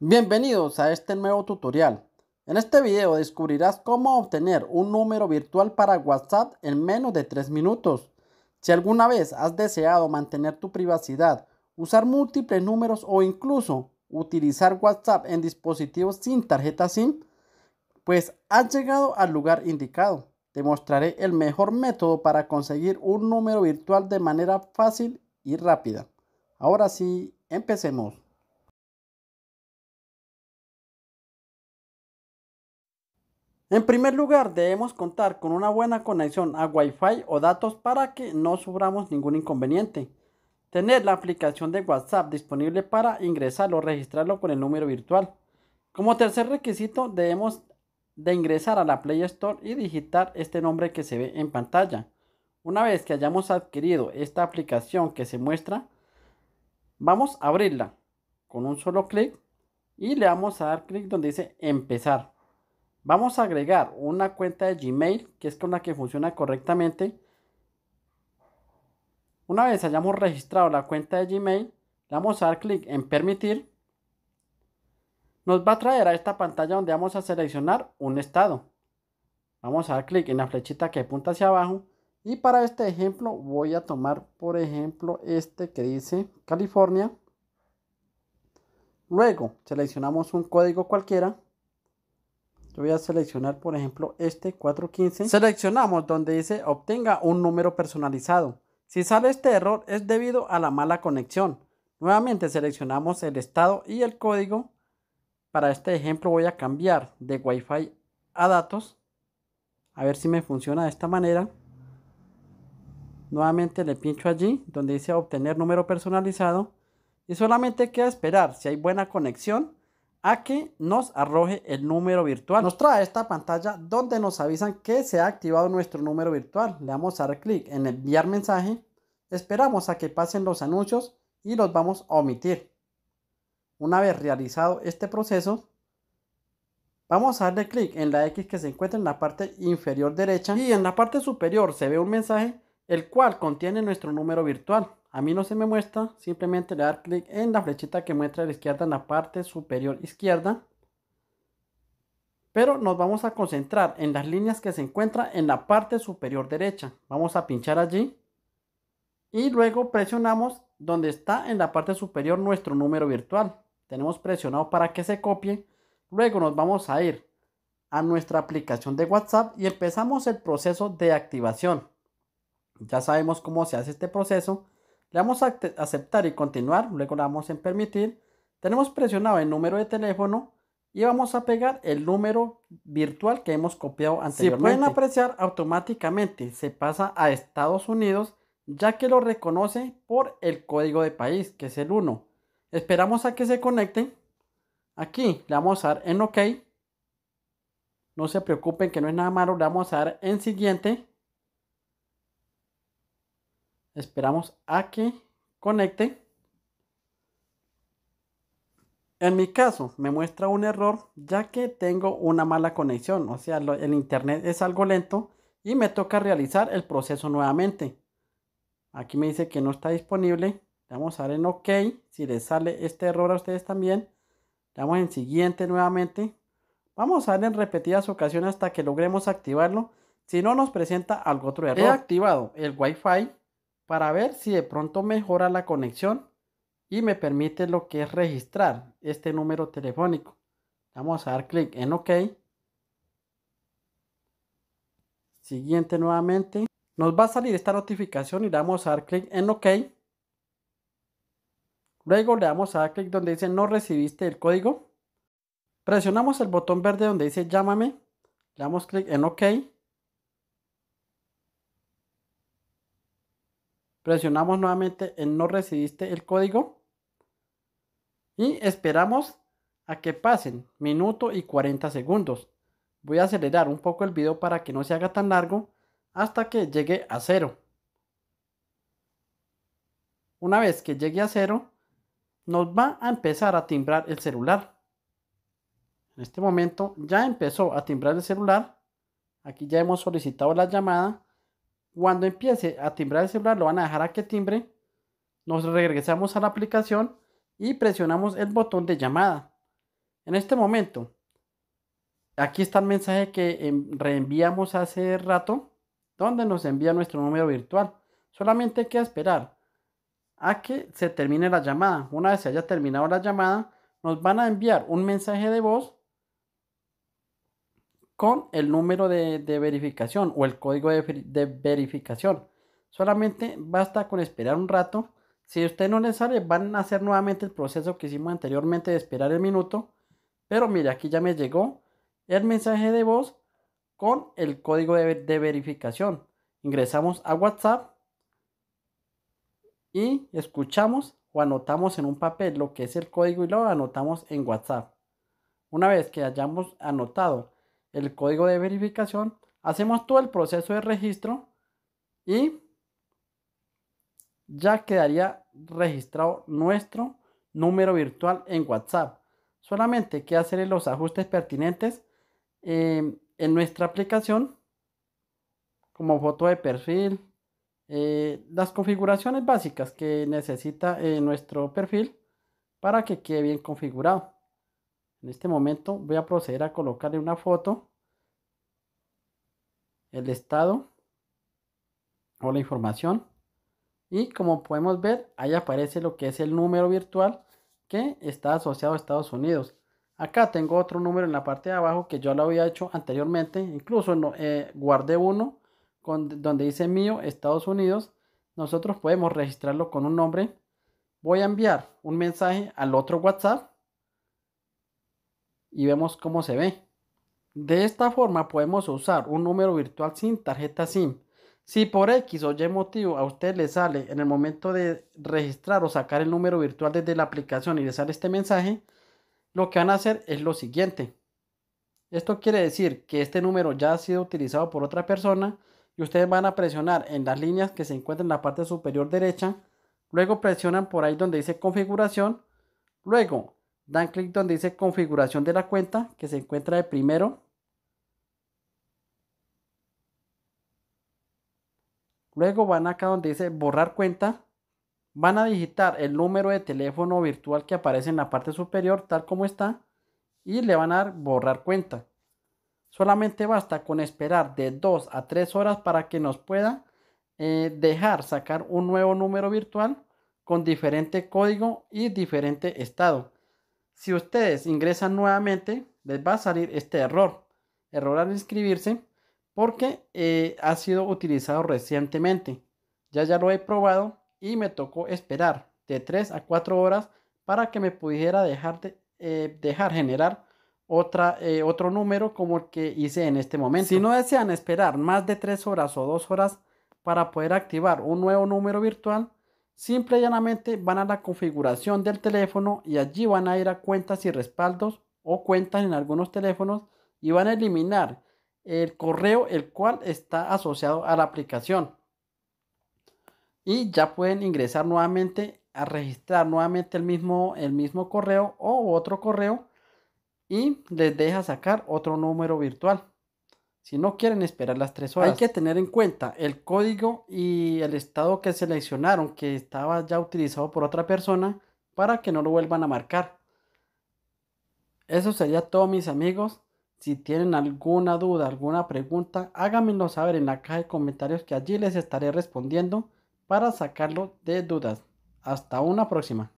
Bienvenidos a este nuevo tutorial. En este video descubrirás cómo obtener un número virtual para WhatsApp en menos de 3 minutos. Si alguna vez has deseado mantener tu privacidad, usar múltiples números o incluso utilizar WhatsApp en dispositivos sin tarjeta SIM, pues has llegado al lugar indicado. Te mostraré el mejor método para conseguir un número virtual de manera fácil y rápida. Ahora sí, empecemos. En primer lugar, debemos contar con una buena conexión a Wi-Fi o datos para que no suframos ningún inconveniente. Tener la aplicación de WhatsApp disponible para ingresarlo o registrarlo con el número virtual. Como tercer requisito, debemos de ingresar a la Play Store y digitar este nombre que se ve en pantalla. Una vez que hayamos adquirido esta aplicación que se muestra, vamos a abrirla con un solo clic y le vamos a dar clic donde dice empezar. Vamos a agregar una cuenta de Gmail, que es con la que funciona correctamente. Una vez hayamos registrado la cuenta de Gmail, le vamos a dar clic en permitir. Nos va a traer a esta pantalla donde vamos a seleccionar un estado. Vamos a dar clic en la flechita que apunta hacia abajo. Y para este ejemplo voy a tomar, por ejemplo, este que dice California. Luego seleccionamos un código cualquiera voy a seleccionar, por ejemplo, este 415. Seleccionamos donde dice obtenga un número personalizado. Si sale este error es debido a la mala conexión. Nuevamente seleccionamos el estado y el código. Para este ejemplo voy a cambiar de Wi-Fi a datos. A ver si me funciona de esta manera. Nuevamente le pincho allí donde dice obtener número personalizado. Y solamente queda esperar si hay buena conexión a que nos arroje el número virtual. Nos trae esta pantalla donde nos avisan que se ha activado nuestro número virtual. Le vamos a dar clic en enviar mensaje. Esperamos a que pasen los anuncios y los vamos a omitir. Una vez realizado este proceso, vamos a darle clic en la X que se encuentra en la parte inferior derecha y en la parte superior se ve un mensaje el cual contiene nuestro número virtual. A mí no se me muestra, simplemente le dar clic en la flechita que muestra a la izquierda en la parte superior izquierda. Pero nos vamos a concentrar en las líneas que se encuentran en la parte superior derecha. Vamos a pinchar allí. Y luego presionamos donde está en la parte superior nuestro número virtual. Tenemos presionado para que se copie. Luego nos vamos a ir a nuestra aplicación de WhatsApp y empezamos el proceso de activación. Ya sabemos cómo se hace este proceso. Le damos a aceptar y continuar, luego le damos en permitir. Tenemos presionado el número de teléfono y vamos a pegar el número virtual que hemos copiado anteriormente. Si pueden apreciar, automáticamente se pasa a Estados Unidos ya que lo reconoce por el código de país, que es el 1. Esperamos a que se conecte, Aquí le vamos a dar en OK. No se preocupen que no es nada malo, le vamos a dar en siguiente. Esperamos a que conecte. En mi caso, me muestra un error ya que tengo una mala conexión, o sea, el internet es algo lento y me toca realizar el proceso nuevamente. Aquí me dice que no está disponible. Le vamos a dar en OK. Si les sale este error a ustedes también, le damos en siguiente nuevamente. Vamos a dar en repetidas ocasiones hasta que logremos activarlo. Si no, nos presenta algo otro error. He activado el Wi-Fi para ver si de pronto mejora la conexión y me permite lo que es registrar este número telefónico. Vamos a dar clic en OK. Siguiente nuevamente. Nos va a salir esta notificación y le vamos a dar clic en OK. Luego le damos a dar clic donde dice no recibiste el código. Presionamos el botón verde donde dice llámame. Le damos clic en OK. Presionamos nuevamente en no recibiste el código. Y esperamos a que pasen minuto y 40 segundos. Voy a acelerar un poco el video para que no se haga tan largo hasta que llegue a cero. Una vez que llegue a cero, nos va a empezar a timbrar el celular. En este momento ya empezó a timbrar el celular. Aquí ya hemos solicitado la llamada cuando empiece a timbrar el celular, lo van a dejar a que timbre. Nos regresamos a la aplicación y presionamos el botón de llamada. En este momento, aquí está el mensaje que em, reenviamos hace rato, donde nos envía nuestro número virtual. Solamente hay que esperar a que se termine la llamada. Una vez se haya terminado la llamada, nos van a enviar un mensaje de voz con el número de, verificación o el código de, verificación. Solamente basta con esperar un rato. Si usted no le sale, van a hacer nuevamente el proceso que hicimos anteriormente de esperar el minuto. Pero mire, aquí ya me llegó el mensaje de voz con el código de, de verificación. Ingresamos a WhatsApp y escuchamos o anotamos en un papel lo que es el código y lo anotamos en WhatsApp. Una vez que hayamos anotado el código de verificación, hacemos todo el proceso de registro y ya quedaría registrado nuestro número virtual en WhatsApp. Solamente que hacer los ajustes pertinentes em, en nuestra aplicación, como foto de perfil, eh, las configuraciones básicas que necesita eh, nuestro perfil para que quede bien configurado. En este momento voy a proceder a colocarle una foto, el estado o la información. Y como podemos ver, ahí aparece lo que es el número virtual que está asociado a Estados Unidos. Acá tengo otro número en la parte de abajo que yo lo había hecho anteriormente. Incluso eh, guardé uno con, donde dice mío, Estados Unidos. Nosotros podemos registrarlo con un nombre. Voy a enviar un mensaje al otro WhatsApp y vemos cómo se ve. De esta forma podemos usar un número virtual sin tarjeta SIM. Si por X o Y motivo a usted le sale en el momento de registrar o sacar el número virtual desde la aplicación y le sale este mensaje, lo que van a hacer es lo siguiente. Esto quiere decir que este número ya ha sido utilizado por otra persona y ustedes van a presionar en las líneas que se encuentran en la parte superior derecha. Luego presionan por ahí donde dice configuración. Luego Dan clic donde dice configuración de la cuenta, que se encuentra de primero. Luego van acá donde dice borrar cuenta. Van a digitar el número de teléfono virtual que aparece en la parte superior, tal como está, y le van a dar borrar cuenta. Solamente basta con esperar de 2 a 3 horas para que nos pueda eh, dejar sacar un nuevo número virtual con diferente código y diferente estado. Si ustedes ingresan nuevamente, les va a salir este error. Error al inscribirse porque eh, ha sido utilizado recientemente. Ya ya lo he probado y me tocó esperar de 3 a 4 horas para que me pudiera dejar, eh, dejar generar eh, otro número como el que hice en este momento. Si no desean esperar más de 3 horas o 2 horas para poder activar un nuevo número virtual, Simple y llanamente van a la configuración del teléfono y allí van a ir a cuentas y respaldos o cuentas en algunos teléfonos y van a eliminar el correo el cual está asociado a la aplicación. Y ya pueden ingresar nuevamente a registrar nuevamente el mismo, el mismo correo o otro correo y les deja sacar otro número virtual si no quieren esperar las tres horas. Hay que tener en cuenta el código y el estado que seleccionaron, que estaba ya utilizado por otra persona, para que no lo vuelvan a marcar. Eso sería todo, mis amigos. Si tienen alguna duda, alguna pregunta, háganmelo saber en la caja de comentarios que allí les estaré respondiendo para sacarlo de dudas. Hasta una próxima.